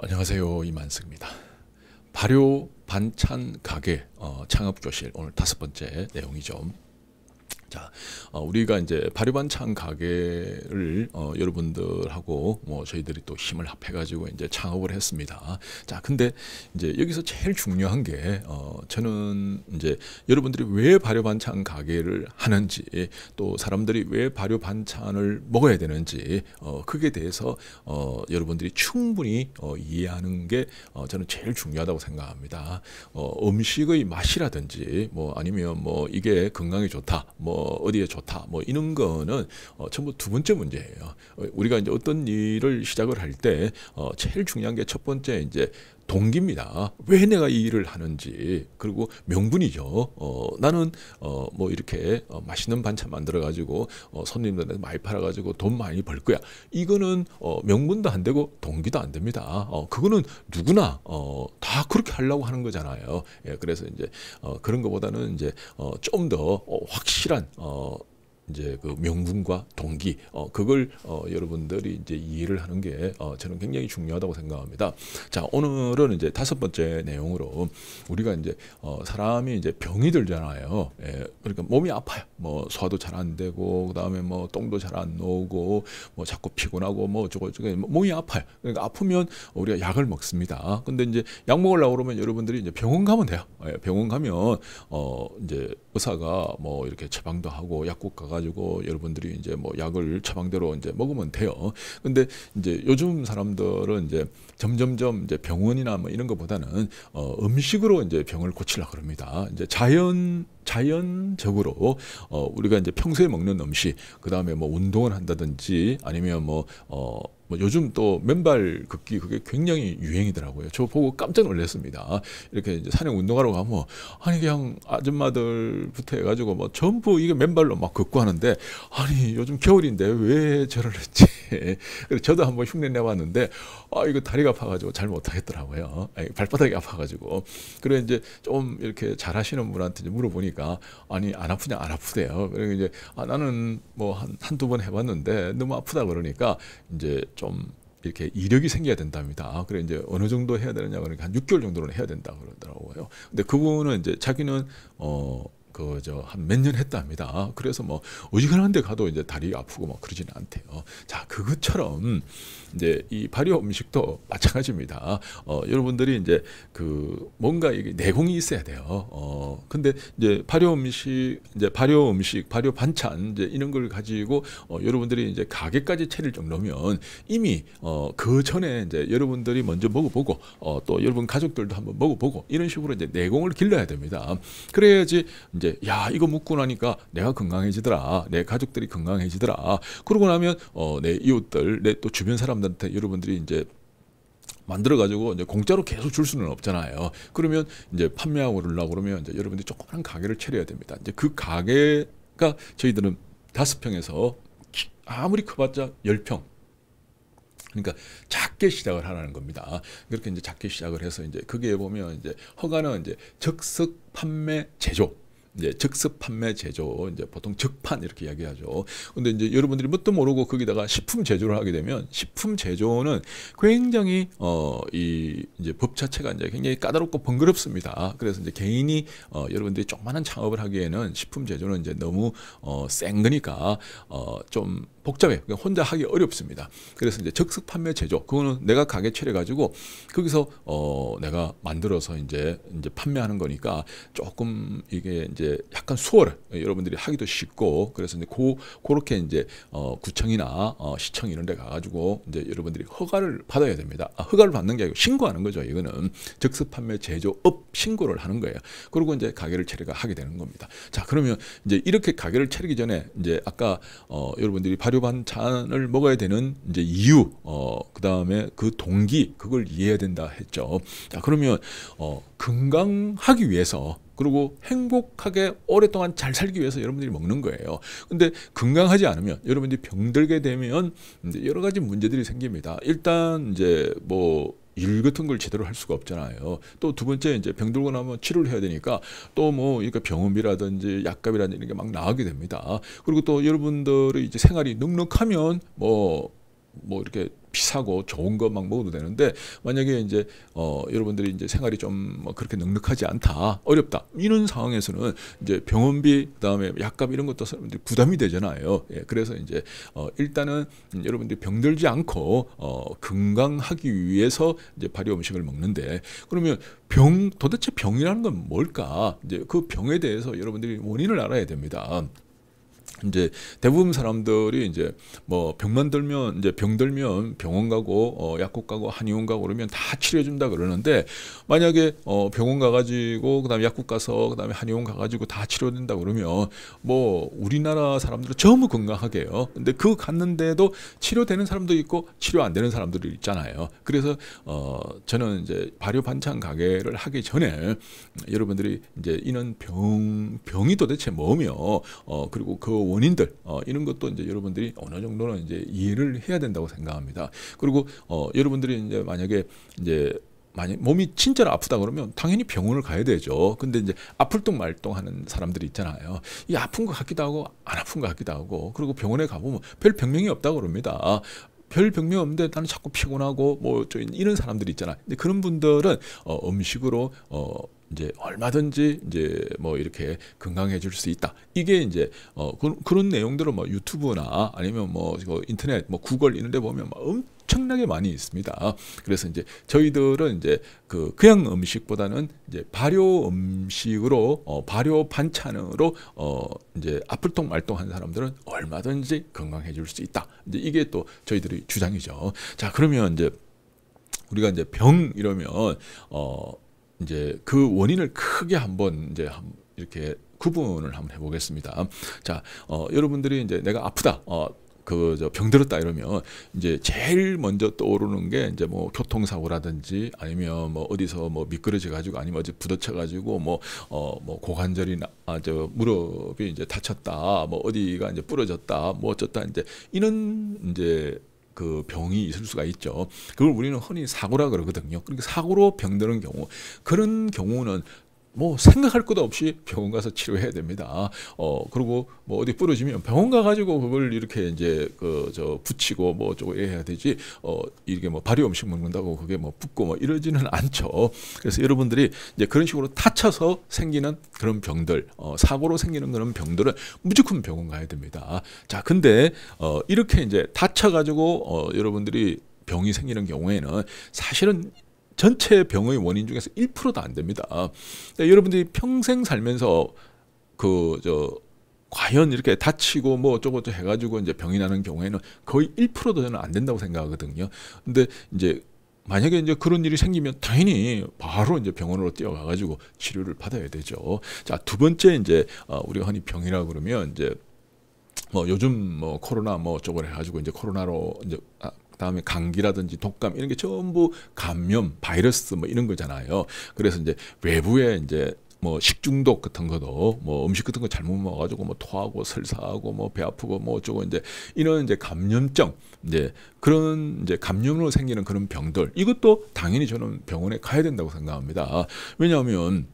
안녕하세요 이만승입니다. 발효 반찬 가게 어, 창업 교실 오늘 다섯 번째 내용이죠. 자, 어, 우리가 이제 발효반찬 가게를 어, 여러분들하고 뭐 저희들이 또 힘을 합해가지고 이제 창업을 했습니다. 자, 근데 이제 여기서 제일 중요한 게 어, 저는 이제 여러분들이 왜 발효반찬 가게를 하는지 또 사람들이 왜 발효반찬을 먹어야 되는지 어, 그게 대해서 어, 여러분들이 충분히 어, 이해하는 게 어, 저는 제일 중요하다고 생각합니다. 어, 음식의 맛이라든지 뭐 아니면 뭐 이게 건강에 좋다 뭐 어, 디에 좋다 뭐 이런 거는 어, 전부 두 번째 문제예요. 우리가 이제 어떤 일을 시작을 할 때 어, 제일 중요한 게 첫 번째 이제 동기입니다. 왜 내가 이 일을 하는지 그리고 명분이죠. 어, 나는 어, 뭐 이렇게 어, 맛있는 반찬 만들어 가지고 어, 손님들한테 많이 팔아 가지고 돈 많이 벌 거야. 이거는 어, 명분도 안 되고 동기도 안 됩니다. 어, 그거는 누구나 어, 다 그렇게 하려고 하는 거잖아요. 예, 그래서 이제 어, 그런 것보다는 이제 어, 좀더 어, 확실한 어, 이제 그 명분과 동기 어 그걸 어 여러분들이 이제 이해를 하는 게어 저는 굉장히 중요하다고 생각합니다. 자 오늘은 이제 다섯 번째 내용으로 우리가 이제 어 사람이 이제 병이 들잖아요. 예, 그러니까 몸이 아파요. 뭐 소화도 잘 안 되고 그다음에 뭐 똥도 잘안 나오고 뭐 자꾸 피곤하고 뭐어쩌저쩌 뭐 몸이 아파요. 그러니까 아프면 우리가 약을 먹습니다. 근데 이제 약 먹으려고 그러면 여러분들이 이제 병원 가면 돼요. 예, 병원 가면 어 이제 의사가 뭐 이렇게 처방도 하고 약국 가가지고 여러분들이 이제 뭐 약을 처방대로 이제 먹으면 돼요. 근데 이제 요즘 사람들은 이제 점점점 이제 병원이나 뭐 이런 것보다는 어, 음식으로 이제 병을 고치려 그럽니다. 이제 자연 자연적으로 어, 우리가 이제 평소에 먹는 음식 그 다음에 뭐 운동을 한다든지 아니면 뭐 어, 뭐 요즘 또 맨발 걷기 그게 굉장히 유행이더라고요. 저 보고 깜짝 놀랐습니다. 이렇게 이제 산행 운동하러 가면 아니 그냥 아줌마들부터 해가지고 뭐 전부 이게 맨발로 막 걷고 하는데 아니 요즘 겨울인데 왜 저러는지 예. 그래서 저도 한번 흉내 내봤는데 아 이거 다리가 아파가지고 잘 못하겠더라고요. 아 예, 발바닥이 아파가지고 그래 이제 좀 이렇게 잘하시는 분한테 물어보니까 아니 안 아프냐 안 아프대요. 그리고 이제 아, 나는 뭐 한두 번 해봤는데 너무 아프다 그러니까 이제 좀 이렇게 이력이 생겨야 된답니다. 그래 이제 어느 정도 해야 되느냐 그러니까 한 6개월 정도는 해야 된다 그러더라고요. 근데 그분은 이제 자기는 어 그저한몇년 했답니다. 그래서 뭐 어지간한 데 가도 이제 다리 아프고 뭐 그러지는 않대요. 자, 그것처럼 이제 이 발효 음식도 마찬가지입니다. 어, 여러분들이 이제 그 뭔가 이게 내공이 있어야 돼요. 어, 근데 이제 발효 음식, 이제 발효 음식, 발효 반찬 이제 이런 걸 가지고 어, 여러분들이 이제 가게까지 채릴 정도면 이미 어, 그 전에 이제 여러분들이 먼저 먹어보고 어, 또 여러분 가족들도 한번 먹어보고 이런 식으로 이제 내공을 길러야 됩니다. 그래야지 이제 이제 야 이거 묻고 나니까 내가 건강해지더라 내 가족들이 건강해지더라 그러고 나면 어, 내 이웃들 내 또 주변 사람들한테 여러분들이 이제 만들어가지고 이제 공짜로 계속 줄 수는 없잖아요. 그러면 이제 판매하고 그러려고 그러면 이제 여러분들이 조그만 가게를 차려야 됩니다. 이제 그 가게가 저희들은 다섯 평에서 아무리 커봤자 열 평. 그러니까 작게 시작을 하라는 겁니다. 그렇게 이제 작게 시작을 해서 이제 그게 보면 이제 허가는 이제 적석 판매 제조 이제 즉석 판매 제조 이제 보통 적판 이렇게 이야기하죠. 근데 이제 여러분들이 뭣도 모르고 거기다가 식품 제조를 하게 되면 식품 제조는 굉장히 어 이 이제 법 자체가 이제 굉장히 까다롭고 번거롭습니다. 그래서 이제 개인이 어 여러분들이 조그만한 창업을 하기에는 식품 제조는 이제 너무 어센 거니까 어좀 복잡해. 그러니까 혼자 하기 어렵습니다. 그래서 이제 적습 판매 제조. 그거는 내가 가게 체려 가지고 거기서 어 내가 만들어서 이제 이제 판매하는 거니까 조금 이게 이제 약간 수월해. 예, 여러분들이 하기도 쉽고 그래서 이제 고 그렇게 이제 어 구청이나 어 시청 이런 데가 가지고 이제 여러분들이 허가를 받아야 됩니다. 아, 허가를 받는 게 아니고 신고하는 거죠. 이거는 적습 판매 제조업 신고를 하는 거예요. 그리고 이제 가게를 체려가 하게 되는 겁니다. 자, 그러면 이제 이렇게 가게를 차리기 전에 이제 아까 어 여러분들이 발효 재료 반찬을 먹어야 되는 이제 이유, 어, 그 다음에 그 동기, 그걸 이해해야 된다 했죠. 자, 그러면, 어, 건강하기 위해서 그리고 행복하게 오랫동안 잘 살기 위해서 여러분들이 먹는 거예요. 근데 건강하지 않으면 여러분들이 병들게 되면 여러 가지 문제들이 생깁니다. 일단 이제 뭐일 같은 걸 제대로 할 수가 없잖아요. 또 두 번째 이제 병들고 나면 치료를 해야 되니까 또뭐 이러니까 병원비라든지 약값이라든지 이런 게 막 나가게 됩니다. 그리고 또 여러분들의 이제 생활이 넉넉하면 뭐뭐 뭐 이렇게 비싸고 좋은 것만 먹어도 되는데 만약에 이제 어 여러분들이 이제 생활이 좀 뭐 그렇게 넉넉하지 않다 어렵다 이런 상황에서는 이제 병원비 그다음에 약값 이런 것도 사람들이 부담이 되잖아요. 예, 그래서 이제 어 일단은 여러분들이 병들지 않고 어 건강하기 위해서 이제 발효 음식을 먹는데 그러면 병 도대체 병이라는 건 뭘까? 이제 그 병에 대해서 여러분들이 원인을 알아야 됩니다. 이제 대부분 사람들이 이제 뭐 병만 들면 이제 병 들면 병원 가고 어 약국 가고 한의원 가고 그러면 다 치료해 준다 그러는데 만약에 어 병원 가 가지고 그다음에 약국 가서 그다음에 한의원 가 가지고 다 치료된다 그러면 뭐 우리나라 사람들은 전부 건강하게요. 근데 그 갔는데도 치료되는 사람도 있고 치료 안 되는 사람들이 있잖아요. 그래서 어 저는 이제 발효 반찬 가게를 하기 전에 여러분들이 이제 이런 병 병이 도대체 뭐며 어 그리고 그 원인들 어, 이런 것도 이제 여러분들이 어느 정도는 이제 이해를 해야 된다고 생각합니다. 그리고 어, 여러분들이 이제 만약에 이제 만약 몸이 진짜로 아프다 그러면 당연히 병원을 가야 되죠. 근데 이제 아플똥 말똥 하는 사람들이 있잖아요. 이 아픈 것 같기도 하고 안 아픈 것 같기도 하고 그리고 병원에 가보면 별 병명이 없다고 그럽니다. 아, 별 병명 없는데 나는 자꾸 피곤하고 뭐 이런 사람들이 있잖아. 요 그런 분들은 어, 음식으로 어, 이제 얼마든지 이제 뭐 이렇게 건강해질 수 있다. 이게 이제 어 그, 런 내용들은 뭐 유튜브나 아니면 뭐 인터넷 뭐 구글 이런데 보면 막 엄청나게 많이 있습니다. 그래서 이제 저희들은 이제 그 그냥 음식보다는 이제 발효 음식으로 어 발효 반찬으로 어 이제 아플통 말통한 사람들은 얼마든지 건강해질 수 있다. 이제 이게 또 저희들의 주장이죠. 자 그러면 이제 우리가 이제 병 이러면 어 이제 그 원인을 크게 한번 이제 이렇게 구분을 한번 해보겠습니다. 자, 어, 여러분들이 이제 내가 아프다. 어, 그 저 병들었다 이러면 이제 제일 먼저 떠오르는 게 이제 뭐 교통사고라든지 아니면 뭐 어디서 뭐 미끄러져 가지고 아니면 어디 부딪혀 가지고 뭐 어뭐 어뭐 고관절이나 아저 무릎이 이제 다쳤다 뭐 어디가 이제 부러졌다 뭐 어쩌다 이제 이런 이제 그 병이 있을 수가 있죠. 그걸 우리는 흔히 사고라 그러거든요. 그러니까 사고로 병드는 경우 그런 경우는 뭐 생각할 것도 없이 병원 가서 치료해야 됩니다. 어 그리고 뭐 어디 부러지면 병원 가가지고 그걸 이렇게 이제 그 저 붙이고 뭐 저거 해야 되지. 어 이게 뭐 발효 음식 먹는다고 그게 뭐 붓고 뭐 이러지는 않죠. 그래서 여러분들이 이제 그런 식으로 다쳐서 생기는 그런 병들, 어, 사고로 생기는 그런 병들은 무조건 병원 가야 됩니다. 자 근데 어 이렇게 이제 다쳐가지고 어 여러분들이 병이 생기는 경우에는 사실은 전체 병의 원인 중에서 1%도 안 됩니다. 그 여러분들이 평생 살면서 그 저 과연 이렇게 다치고 뭐 어쩌고 저쩌고 해가지고 이제 병이 나는 경우에는 거의 1%도 저는 안 된다고 생각하거든요. 근데 이제 만약에 이제 그런 일이 생기면 당연히 바로 이제 병원으로 뛰어가가지고 치료를 받아야 되죠. 자, 두 번째 이제 어, 우리가 흔히 병이라 그러면 이제 뭐 요즘 뭐 코로나 뭐 어쩌고 해가지고 이제 코로나로 이제 아, 다음에 감기라든지 독감 이런 게 전부 감염, 바이러스 뭐 이런 거잖아요. 그래서 이제 외부에 이제 뭐 식중독 같은 거도 뭐 음식 같은 거 잘못 먹어가지고 뭐 토하고 설사하고 뭐 배 아프고 뭐 어쩌고 이제 이런 이제 감염증 이제 그런 이제 감염으로 생기는 그런 병들 이것도 당연히 저는 병원에 가야 된다고 생각합니다. 왜냐하면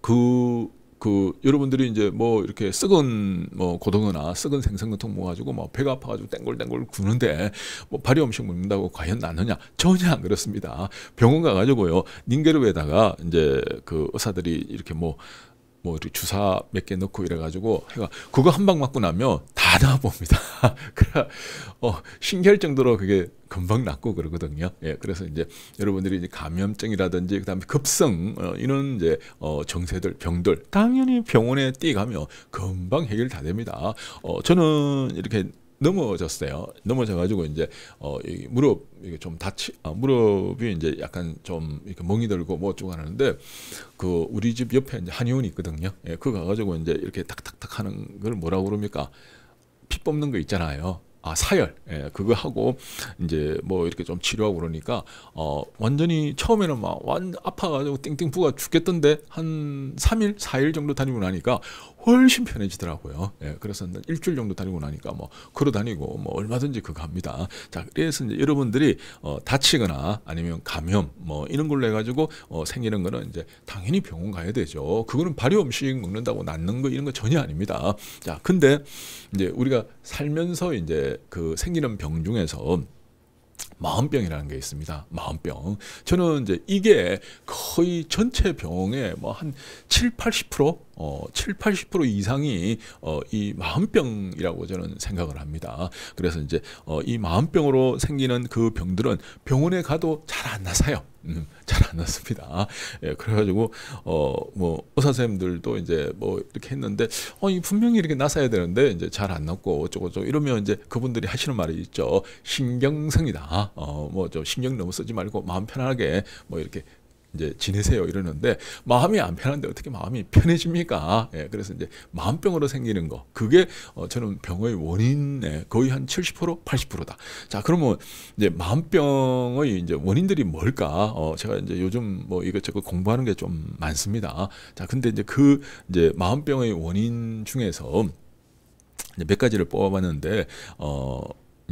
그그 여러분들이 이제 뭐 이렇게 썩은 뭐 고등어나 썩은 생선 같은 거 모아가지고 뭐 배가 아파가지고 땡굴땡굴 구는데 뭐 발효 음식 먹는다고 과연 나느냐 전혀 안 그렇습니다. 병원 가가지고요 닌게르에다가 이제 그 의사들이 이렇게 뭐뭐 뭐, 뭐 주사 몇 개 넣고 이래가지고 해가 그거 한 방 맞고 나면 받아봅니다. 어, 신기할 정도로 그게 금방 낫고 그러거든요. 예, 그래서 이제 여러분들이 이제 감염증이라든지 그다음에 급성 어, 이런 이제 어, 정세들 병들 당연히 병원에 뛰가면 금방 해결 다 됩니다. 어, 저는 이렇게 넘어졌어요. 넘어져가지고 이제 어 무릎 이게 좀 다치 아, 무릎이 이제 약간 좀 이렇게 멍이 들고 뭐 어쩌고 하는데 그 우리 집 옆에 이제 한의원이 있거든요. 예, 그 가가지고 이제 이렇게 탁탁탁 하는 걸 뭐라고 그럽니까? 피 뽑는 거 있잖아요. 아 사열 예, 그거 하고 이제 뭐 이렇게 좀 치료하고 그러니까 어 완전히 처음에는 막완 아파가지고 띵띵 부가 죽겠던데 한 3일 4일 정도 다니고 나니까 훨씬 편해지더라고요. 예, 그래서 일주일 정도 다니고 나니까 뭐 걸어 다니고 뭐 얼마든지 그거 합니다. 자, 그래서 이제 여러분들이 어, 다치거나 아니면 감염 뭐 이런 걸로 해가지고 어, 생기는 거는 이제 당연히 병원 가야 되죠. 그거는 발효 음식 먹는다고 낫는 거 이런 거 전혀 아닙니다. 자, 근데 이제 우리가 살면서 이제 그 생기는 병 중에서 마음병이라는 게 있습니다. 마음병. 저는 이제 이게 거의 전체 병의 뭐 한 7, 80% 어, 7, 80% 이상이 어, 이 마음병이라고 저는 생각을 합니다. 그래서 이제 어, 이 마음병으로 생기는 그 병들은 병원에 가도 잘 안 나서요. 음, 만났습니다. 예, 그래가지고 어 뭐 의사 선생님들도 이제 뭐 이렇게 했는데 어 이 분명히 이렇게 나서야 되는데 이제 잘안 났고 어쩌고저 이러면 이제 그분들이 하시는 말이 있죠. 신경성이다. 어뭐 좀 신경 너무 쓰지 말고 마음 편하게 뭐 이렇게 이제 지내세요 이러는데 마음이 안 편한데 어떻게 마음이 편해집니까? 예, 그래서 이제 마음병으로 생기는 거 그게 어, 저는 병의 원인의 예, 거의 한70% 80%다. 자 그러면 이제 마음병의 이제 원인들이 뭘까? 어, 제가 이제 요즘 뭐 이것저것 공부하는 게 좀 많습니다. 자 근데 이제 그 이제 마음병의 원인 중에서 몇 가지를 뽑아봤는데 어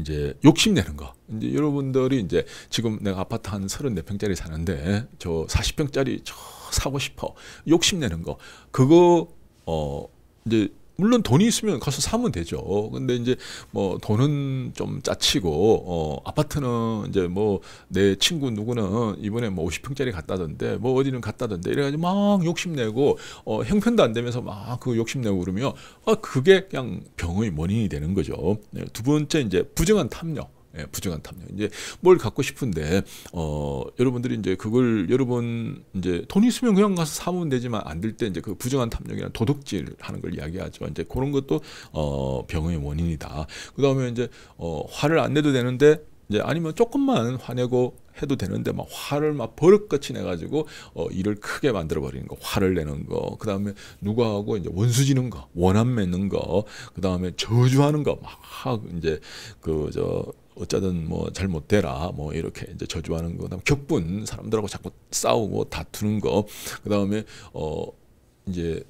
이제 욕심내는 거. 이제 여러분들이 이제 지금 내가 아파트 한 34평짜리 사는데 저 40평짜리 저 사고 싶어. 욕심내는 거. 그거 어 이제 물론 돈이 있으면 가서 사면 되죠. 근데 이제 뭐 돈은 좀 짜치고 어 아파트는 이제 뭐 내 친구 누구는 이번에 뭐 50평짜리 갔다던데 뭐 어디는 갔다던데 이래가지고 막 욕심내고 어 형편도 안 되면서 막 그 욕심내고 그러면 아 그게 그냥 병의 원인이 되는 거죠. 네, 두 번째 이제 부정한 탐욕. 예, 부정한 탐욕. 이제 뭘 갖고 싶은데 어 여러분들이 이제 그걸 여러분 이제 돈 있으면 그냥 가서 사면 되지만 안 될 때 이제 그 부정한 탐욕이나 도둑질 하는 걸 이야기하죠. 이제 그런 것도 어 병의 원인이다. 그다음에 이제 어 화를 안 내도 되는데 이제 아니면 조금만 화내고 해도 되는데 막 화를 막 버릇같이 내가지고 어, 일을 크게 만들어 버리는 거, 화를 내는 거, 그 다음에 누가하고 이제 원수지는 거, 원한 맺는 거, 그 다음에 저주하는 거, 막 이제 그저 어쩌든 뭐 잘못되라 뭐 이렇게 이제 저주하는 거 그다음 격분 사람들하고 자꾸 싸우고 다투는 거 그다음에 어 이제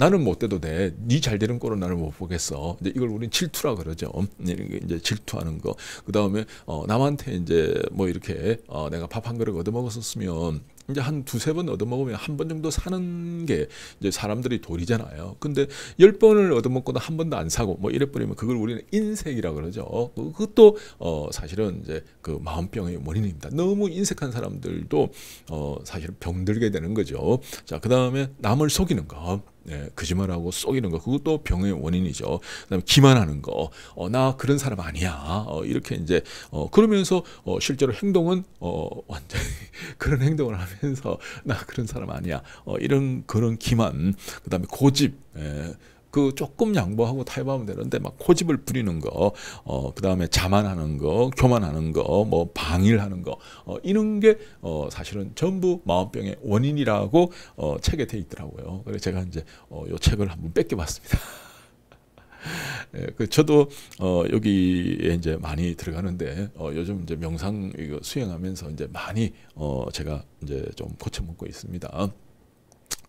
나는 못 돼도 돼. 네 잘 되는 꼴은 나를못 보겠어. 이제 이걸 우리는 질투라 그러죠. 음, 이제 질투하는 거. 그 다음에 어, 남한테 이제 뭐 이렇게 어, 내가 밥 한 그릇 얻어 먹었었으면 이제 한 두세 번 얻어먹으면 한 번 정도 사는 게 이제 사람들이 돌이잖아요. 근데 열 번을 얻어먹고도 한 번도 안 사고 뭐 이래버리면 그걸 우리는 인색이라 그러죠. 그것도 어 사실은 이제 그 마음병의 원인입니다. 너무 인색한 사람들도 어사실 병들게 되는 거죠. 자, 그 다음에 남을 속이는 것. 예, 거짓말하고 속이는 거 그것도 병의 원인이죠. 그다음에 기만하는 거, 어, 나 그런 사람 아니야. 어, 이렇게 이제 어, 그러면서 어, 실제로 행동은 어, 완전히 그런 행동을 하면서 나 그런 사람 아니야. 어, 이런 그런 기만, 그다음에 고집. 예, 그 조금 양보하고 타협하면 되는데 막 고집을 부리는 거, 어, 그 다음에 자만하는 거, 교만하는 거, 뭐 방일하는 거, 어, 이런 게 어, 사실은 전부 마음병의 원인이라고 어, 책에 돼 있더라고요. 그래서 제가 이제 어, 요 책을 한번 뺏겨봤습니다. 예, 그 저도 어 여기에 이제 많이 들어가는데 어 요즘 이제 명상 이거 수행하면서 이제 많이 어 제가 이제 좀 고쳐 먹고 있습니다.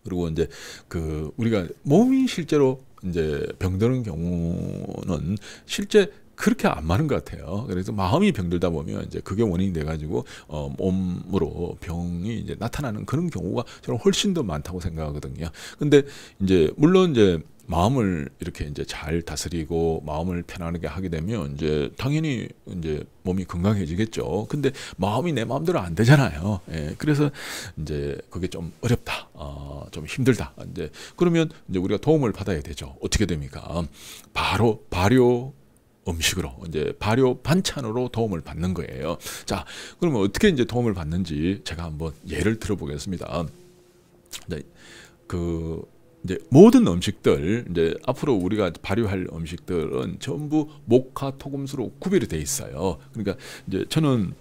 그리고 이제 그 우리가 몸이 실제로 이제 병드는 경우는 실제 그렇게 안 많은 것 같아요. 그래서 마음이 병들다 보면 이제 그게 원인이 돼가지고 어, 몸으로 병이 이제 나타나는 그런 경우가 저는 훨씬 더 많다고 생각하거든요. 근데 이제 물론 이제 마음을 이렇게 이제 잘 다스리고 마음을 편안하게 하게 되면 이제 당연히 이제 몸이 건강해지겠죠. 근데 마음이 내 마음대로 안 되잖아요. 예, 그래서 이제 그게 좀 어렵다, 어, 좀 힘들다. 이제 그러면 이제 우리가 도움을 받아야 되죠. 어떻게 됩니까? 바로 발효 음식으로 이제 발효 반찬으로 도움을 받는 거예요. 자, 그러면 어떻게 이제 도움을 받는지 제가 한번 예를 들어보겠습니다. 네, 그 이제 모든 음식들 이제 앞으로 우리가 발효할 음식들은 전부 목화 토금수로 구별이 돼 있어요. 그러니까 이제 저는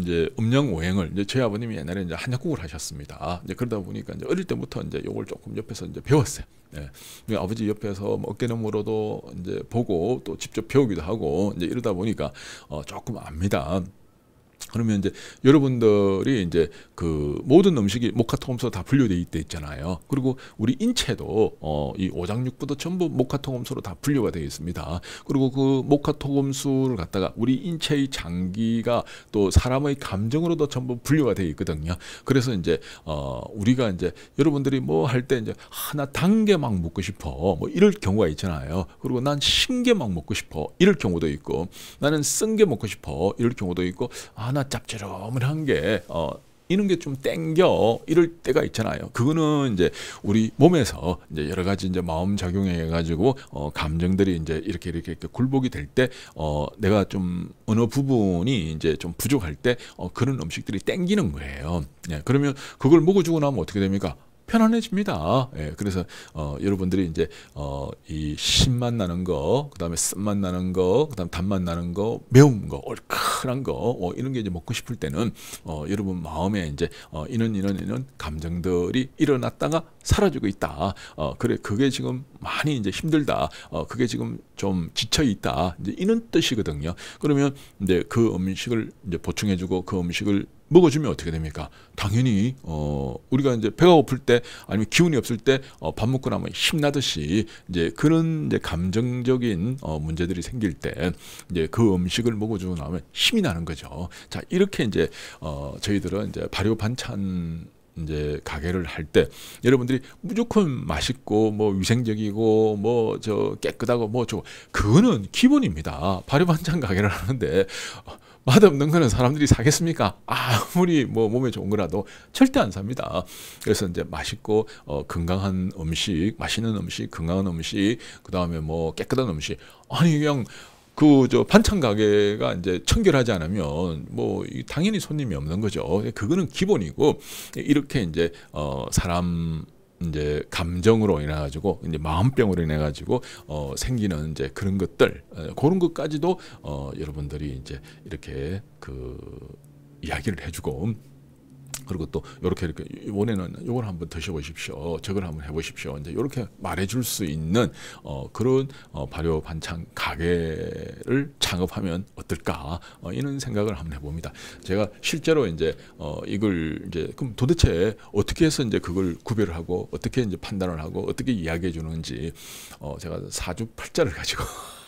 이제 음영 오행을 이제 저희 아버님이 옛날에 이제 한약국을 하셨습니다. 이제 그러다 보니까 이제 어릴 때부터 이제 요걸 조금 옆에서 이제 배웠어요. 예. 그러니까 아버지 옆에서 뭐 어깨너머로도 이제 보고 또 직접 배우기도 하고 이제 이러다 보니까 어 조금 압니다. 그러면 이제 여러분들이 이제 그 모든 음식이 모카토음소다 분류돼 있대 있잖아요. 그리고 우리 인체도 어, 이 오장육부도 전부 모카토음소로다 분류가 되어 있습니다. 그리고 그모카토음소를 갖다가 우리 인체의 장기가 또 사람의 감정으로도 전부 분류가 되어 있거든요. 그래서 이제 어, 우리가 이제 여러분들이 뭐 할 때 이제 하나 단계막 먹고 싶어 뭐 이럴 경우가 있잖아요. 그리고 난 신게 막 먹고 싶어 이럴 경우도 있고 나는 쓴 게 먹고 싶어 이럴 경우도 있고 아 하나 짭조름한 게 어, 이런 게 좀 땡겨 이럴 때가 있잖아요. 그거는 이제 우리 몸에서 이제 여러 가지 이제 마음 작용에 가지고 어 감정들이 이제 이렇게 이렇게, 이렇게 굴복이 될 때어 내가 좀 어느 부분이 이제 좀 부족할 때어 그런 음식들이 땡기는 거예요. 예, 그러면 그걸 먹어주고 나면 어떻게 됩니까? 편안해집니다. 예, 그래서 어, 여러분들이 이제 어, 이 신맛 나는 거, 그다음에 쓴맛 나는 거, 그다음 단맛 나는 거, 매운 거, 얼큰한 거 어, 이런 게 이제 먹고 싶을 때는 어, 여러분 마음에 이제 어, 이런 이런 이런 감정들이 일어났다가 사라지고 있다. 어, 그래 그게 지금 많이 이제 힘들다. 어, 그게 지금 좀 지쳐 있다. 이제 이런 뜻이거든요. 그러면 이제 그 음식을 이제 보충해주고 그 음식을 먹어주면 어떻게 됩니까? 당연히 어 우리가 이제 배가 고플 때 아니면 기운이 없을 때밥 어 먹고 나면 뭐 힘나듯이 이제 그런 이제 감정적인 어 문제들이 생길 때 이제 그 음식을 먹어주고 나면 힘이 나는 거죠. 자 이렇게 이제 어 저희들은 이제 발효 반찬 이제 가게를 할 때 여러분들이 무조건 맛있고 뭐 위생적이고 뭐 저 깨끗하고 뭐 저 그거는 기본입니다. 발효 반찬 가게를 하는데. 어 맛없는 거는 사람들이 사겠습니까? 아무리 뭐 몸에 좋은 거라도 절대 안 삽니다. 그래서 이제 맛있고 어, 건강한 음식, 맛있는 음식, 건강한 음식, 그 다음에 뭐 깨끗한 음식. 아니 그냥 그 저 반찬 가게가 이제 청결하지 않으면 뭐 당연히 손님이 없는 거죠. 그거는 기본이고 이렇게 이제 어, 사람 이제 감정으로 인해 가지고 이제 마음병으로 인해 가지고 어 생기는 이제 그런 것들 어, 그런 것까지도 어 여러분들이 이제 이렇게 그 이야기를 해주고 그리고 또 이렇게 이렇게 이번에는 이걸 한번 드셔보십시오. 저걸 한번 해보십시오. 이제 이렇게 말해줄 수 있는 어, 그런 어, 발효 반찬 가게를 창업하면 어떨까 어, 이런 생각을 한번 해봅니다. 제가 실제로 이제 어, 이걸 이제 그럼 도대체 어떻게 해서 이제 그걸 구별을 하고 어떻게 이제 판단을 하고 어떻게 이야기해 주는지 어, 제가 사주팔자를 가지고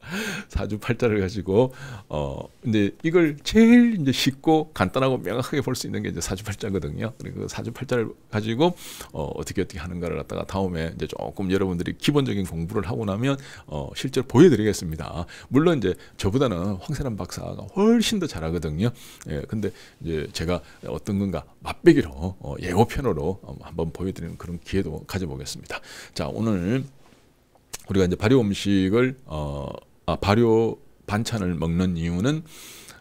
사주팔자를 가지고 어 근데 이걸 제일 이제 쉽고 간단하고 명확하게 볼 수 있는 게 이제 사주팔자거든요. 그리고 그 사주팔자를 가지고 어 어떻게 어떻게 하는가를 갖다가 다음에 이제 조금 여러분들이 기본적인 공부를 하고 나면 어 실제로 보여드리겠습니다. 물론 이제 저보다는 황세남 박사가 훨씬 더 잘하거든요. 예, 근데 이제 제가 어떤 건가 맛보기로 어 예고편으로 어, 한번 보여드리는 그런 기회도 가져보겠습니다. 자 오늘 우리가 이제 발효 음식을 어 아, 발효 반찬을 먹는 이유는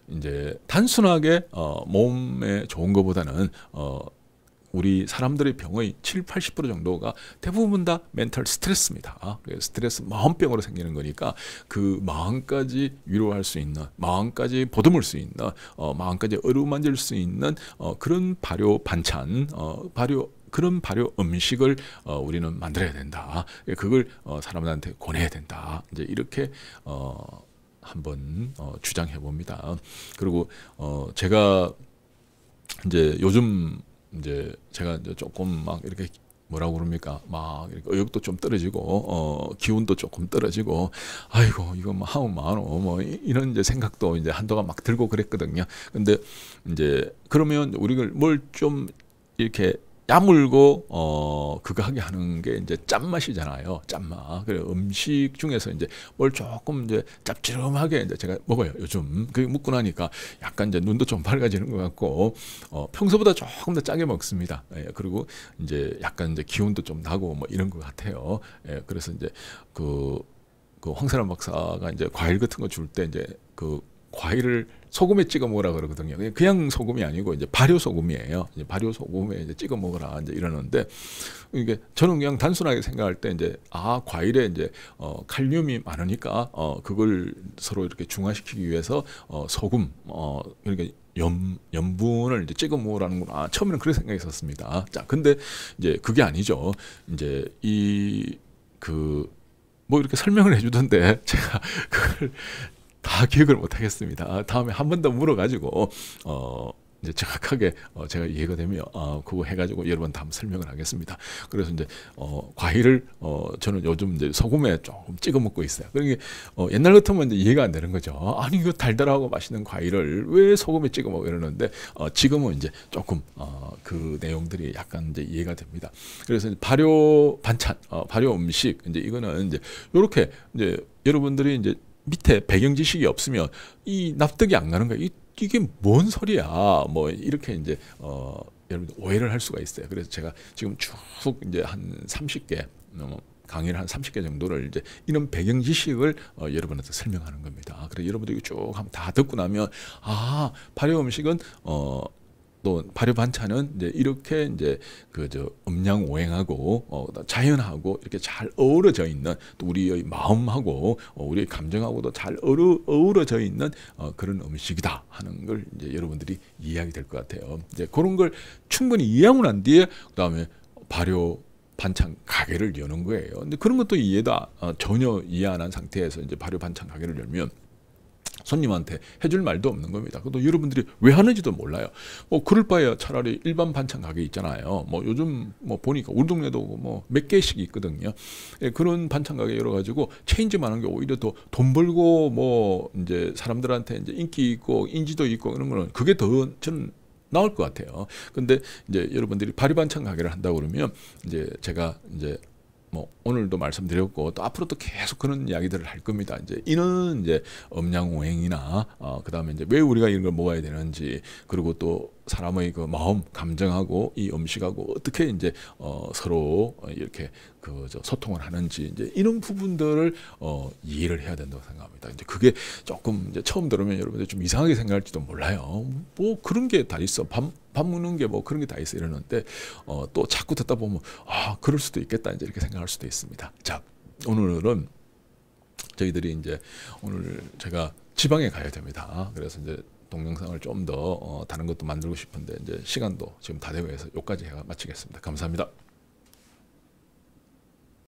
이제 단순하게 어, 몸에 좋은 것보다는 어, 우리 사람들의 병의 7, 80% 정도가 대부분 다 멘탈 스트레스입니다. 아, 스트레스 마음병으로 생기는 거니까 그 마음까지 위로할 수 있는, 마음까지 보듬을 수 있는, 어, 마음까지 어루만질 수 있는 어, 그런 발효 반찬, 어, 발효 그런 발효 음식을 어, 우리는 만들어야 된다. 예, 그걸 어, 사람들한테 권해야 된다. 이제 이렇게 어, 한번 어, 주장해 봅니다. 그리고 어, 제가 이제 요즘 이제 제가 이제 조금 막 이렇게 뭐라고 그럽니까? 막 의욕도 좀 떨어지고 어 기운도 조금 떨어지고 아이고 이거 뭐 하우 마노 뭐 이런 이제 생각도 이제 한동안 막 들고 그랬거든요. 근데 이제 그러면 우리가 뭘 좀 이렇게 짜물고어 그거 하게 하는 게 이제 짠맛이잖아요. 짠맛. 그래 음식 중에서 이제 뭘 조금 이제 짭조름하게 이제 제가 먹어요. 요즘 그 먹고 나니까 약간 이제 눈도 좀 밝아지는 것 같고 어 평소보다 조금 더 짜게 먹습니다. 예, 그리고 이제 약간 이제 기운도 좀 나고 뭐 이런 것 같아요. 예, 그래서 이제 그, 그 황사람 박사가 이제 과일 같은 거 줄 때 이제 그 과일을 소금에 찍어 먹으라 그러거든요. 그냥, 소금이 아니고 이제 발효 소금이에요. 이제 발효 소금에 이제 찍어 먹으라 이제 이러는데 이게 저는 그냥 단순하게 생각할 때 이제 아 과일에 이제 어, 칼륨이 많으니까 어, 그걸 서로 이렇게 중화시키기 위해서 어, 소금 어, 그러니까 연, 연분을 이제 찍어 먹으라는구나. 아, 처음에는 그런 생각이 었습니다 자, 근데 이제 그게 아니죠. 이제 이, 그, 뭐 이렇게 설명을 해주던데, 제가 그걸 다 기억을 못 하겠습니다. 아, 다음에 한 번 더 물어가지고 어 이제 정확하게 어 제가 이해가 되면 어 아, 그거 해가지고 여러분 다음 설명을 하겠습니다. 그래서 이제 어 과일을 어 저는 요즘 이제 소금에 조금 찍어 먹고 있어요. 그러니까 어 옛날 같으면 이제 이해가 안 되는 거죠. 아니 이거 달달하고 맛있는 과일을 왜 소금에 찍어 먹어 이러는데 어 지금은 이제 조금 어 그 내용들이 약간 이제 이해가 됩니다. 그래서 발효 반찬, 어 발효 음식 이제 이거는 이제 요렇게 이제 여러분들이 이제 밑에 배경 지식이 없으면 이 납득이 안 가는 거야. 이, 이게 뭔 소리야? 뭐 이렇게 이제 어 여러분 오해를 할 수가 있어요. 그래서 제가 지금 쭉 이제 한 30개 어, 강의를 한 30개 정도를 이제 이런 배경 지식을 어, 여러분한테 설명하는 겁니다. 그래 여러분들이 쭉 한번 다 듣고 나면 아 발효 음식은 어또 발효 반찬은 이제 이렇게 이제 그저 음양 오행하고 어 자연하고 이렇게 잘 어우러져 있는 또 우리의 마음하고 어 우리의 감정하고도 잘 어루, 어우러져 있는 어 그런 음식이다 하는 걸 이제 여러분들이 이해하게 될 것 같아요. 이제 그런 걸 충분히 이해하고 난 뒤에 그다음에 발효 반찬 가게를 여는 거예요. 근데 그런 것도 이해다 어 전혀 이해 안 한 상태에서 이제 발효 반찬 가게를 열면 손님한테 해줄 말도 없는 겁니다. 그것도 여러분들이 왜 하는지도 몰라요. 뭐 그럴 바에 차라리 일반 반찬 가게 있잖아요. 뭐 요즘 뭐 보니까 우리 동네도 뭐몇 개씩 있거든요. 예, 그런 반찬 가게 열어 가지고 체인지만 한게 오히려 더 돈 벌고 뭐 이제 사람들한테 이제 인기 있고 인지도 있고 그런 거는 그게 더 저는 나올 것 같아요. 근데 이제 여러분들이 바리반찬 가게를 한다 그러면 이제 제가 이제 뭐 오늘도 말씀드렸고 또 앞으로도 계속 그런 이야기들을 할 겁니다. 이제 이는 이제 음양오행이나 어, 그다음에 이제 왜 우리가 이런 걸 먹어야 되는지 그리고 또 사람의 그 마음, 감정하고 이 음식하고 어떻게 이제 어, 서로 이렇게 그 소통을 하는지 이제 이런 부분들을 어, 이해를 해야 된다고 생각합니다. 이제 그게 조금 이제 처음 들으면 여러분들 좀 이상하게 생각할지도 몰라요. 뭐 그런 게 다 있어. 밥, 밥 먹는 게 뭐 그런 게 다 있어 이러는데 어, 또 자꾸 듣다 보면 아 그럴 수도 있겠다 이제 이렇게 생각할 수도 있습니다. 자 오늘은 저희들이 이제 오늘 제가 지방에 가야 됩니다. 그래서 이제 동영상을 좀더 어, 다른 것도 만들고 싶은데 이제 시간도 지금 다 되고 해서 여기까지 마치겠습니다. 감사합니다.